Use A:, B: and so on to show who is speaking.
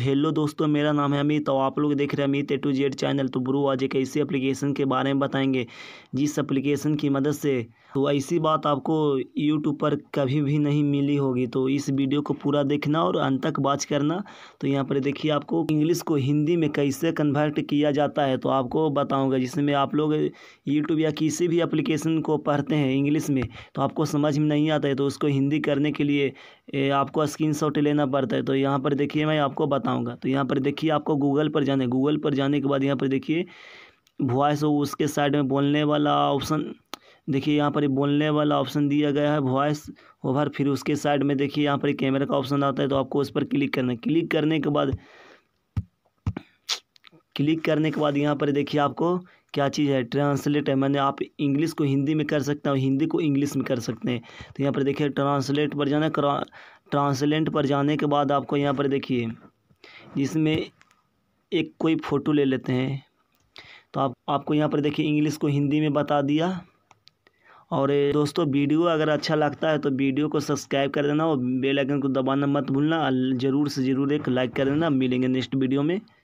A: hello दोस्तों मेरा नाम है अमित तो आप लोग देख रहे हैं Amit A to Z channel तो ब्रू आज एक ऐसी एप्लीकेशन के बारे में बताएंगे जिस एप्लीकेशन की मदद से तो ऐसी बात आपको यूट्यूब पर कभी भी नहीं मिली होगी तो इस वीडियो को पूरा देखना और अंत तक बात करना तो यहाँ पर देखिए आपको इंग्लिश को हिंदी में कैसे कन्वर्ट किया जाता है तो आपको बताऊँगा जिसमें आप लोग यूट्यूब या किसी भी अप्लीकेशन को पढ़ते हैं इंग्लिश में तो आपको समझ में नहीं आता है तो उसको हिंदी करने के लिए आपको स्क्रीन लेना पड़ता है तो यहाँ पर देखिए मैं आपको बता बताऊंगा तो यहाँ पर देखिए आपको गूगल पर जाने गूगल पर जाने के बाद यहाँ पर देखिए वॉइस उसके साइड में बोलने वाला ऑप्शन देखिए यहाँ पर बोलने वाला ऑप्शन दिया गया है वॉइस ओवर फिर उसके साइड में देखिए यहाँ पर कैमरा का ऑप्शन आता है तो आपको उस पर क्लिक करना क्लिक करने के बाद क्लिक करने के बाद यहाँ पर देखिए आपको क्या चीज़ है ट्रांसलेट है मैंने आप इंग्लिश को हिंदी में कर सकते हैं हिंदी को इंग्लिश में कर सकते हैं तो यहाँ पर देखिए ट्रांसलेट पर जाना ट्रांसलेट पर जाने के बाद आपको यहाँ पर देखिए जिसमें एक कोई फ़ोटो ले लेते हैं तो आप आपको यहाँ पर देखिए इंग्लिश को हिंदी में बता दिया और दोस्तों वीडियो अगर अच्छा लगता है तो वीडियो को सब्सक्राइब कर देना और बेल आइकन को दबाना मत भूलना ज़रूर से ज़रूर एक लाइक कर देना मिलेंगे नेक्स्ट वीडियो में